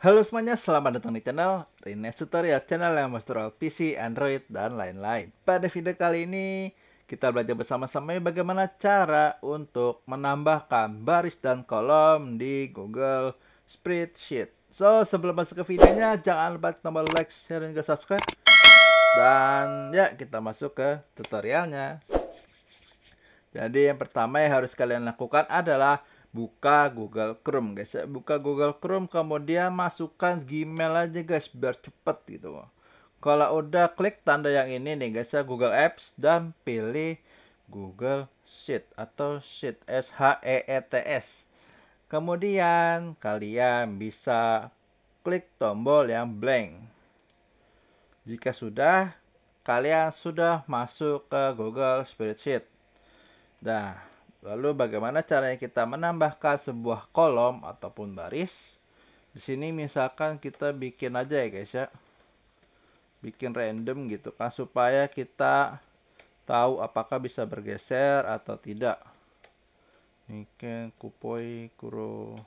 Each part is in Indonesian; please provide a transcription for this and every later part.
Halo semuanya, selamat datang di channel Rines Tutorial, channel yang menstrual PC, Android, dan lain-lain. Pada video kali ini, kita belajar bersama-sama ya, bagaimana cara untuk menambahkan baris dan kolom di Google Spreadsheet. So, sebelum masuk ke videonya, jangan lupa tombol like, share, dan juga subscribe. Dan ya, kita masuk ke tutorialnya. Jadi yang pertama yang harus kalian lakukan adalah buka Google Chrome guys ya. Buka Google Chrome kemudian masukkan Gmail aja guys biar cepet gitu. Kalau udah klik tanda yang ini nih guys ya Google Apps dan pilih Google Sheet atau Sheet S H E E T S. Kemudian kalian bisa klik tombol yang blank. Jika sudah, kalian sudah masuk ke Google Spreadsheet. Dah. Lalu bagaimana caranya kita menambahkan sebuah kolom ataupun baris? Di sini misalkan kita bikin aja ya guys ya. Bikin random gitu kan supaya kita tahu apakah bisa bergeser atau tidak. Iken kupoi kuro.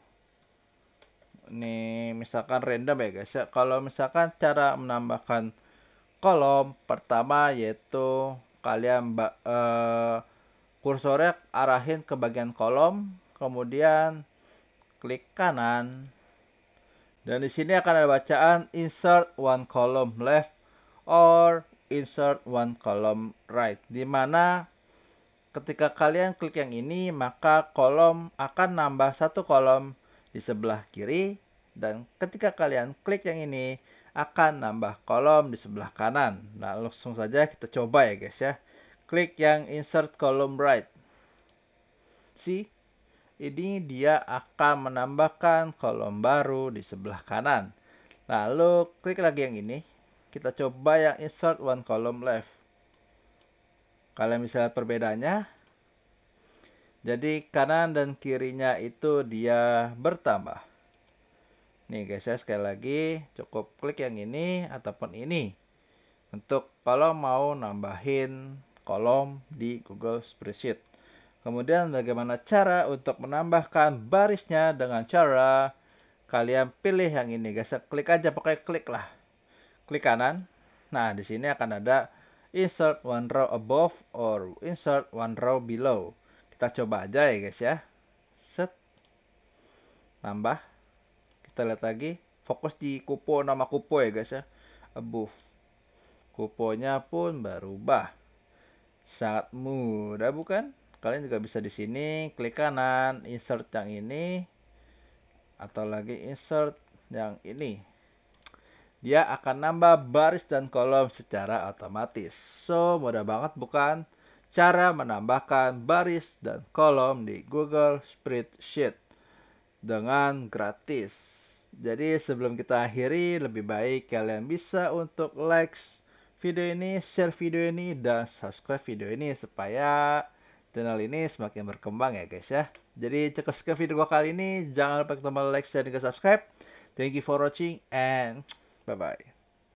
Ini misalkan random ya guys ya. Kalau misalkan cara menambahkan kolom pertama yaitu kalian eh, kursornya arahin ke bagian kolom, kemudian klik kanan. Dan di sini akan ada bacaan insert one column left or insert one column right. Di mana ketika kalian klik yang ini, maka kolom akan nambah satu kolom di sebelah kiri dan ketika kalian klik yang ini akan nambah kolom di sebelah kanan. Nah, langsung saja kita coba ya guys ya. Klik yang insert column right. See? Ini dia akan menambahkan kolom baru di sebelah kanan. Lalu klik lagi yang ini. Kita coba yang insert one column left. Kalian bisa lihat perbedaannya. Jadi kanan dan kirinya itu dia bertambah. Nih guys ya sekali lagi cukup klik yang ini ataupun ini. Untuk kalau mau nambahin kolom di Google Spreadsheet. Kemudian bagaimana cara untuk menambahkan barisnya dengan cara kalian pilih yang ini guys. Klik aja pakai klik lah. Klik kanan. Nah, di sini akan ada insert one row above or insert one row below. Kita coba aja ya guys ya. Set. Tambah. Kita lihat lagi. Fokus di kupo nama kupo ya guys ya. Above. Kuponya pun berubah. Sangat mudah bukan? Kalian juga bisa di sini klik kanan, insert yang ini atau lagi insert yang ini. Dia akan nambah baris dan kolom secara otomatis. So, mudah banget bukan? Cara menambahkan baris dan kolom di Google Spreadsheet dengan gratis. Jadi sebelum kita akhiri, lebih baik kalian bisa untuk like, video ini, share video ini, dan subscribe video ini supaya channel ini semakin berkembang ya guys ya. Jadi cukup sekian video gua kali ini. Jangan lupa tombol like, share, dan subscribe. Thank you for watching and bye-bye.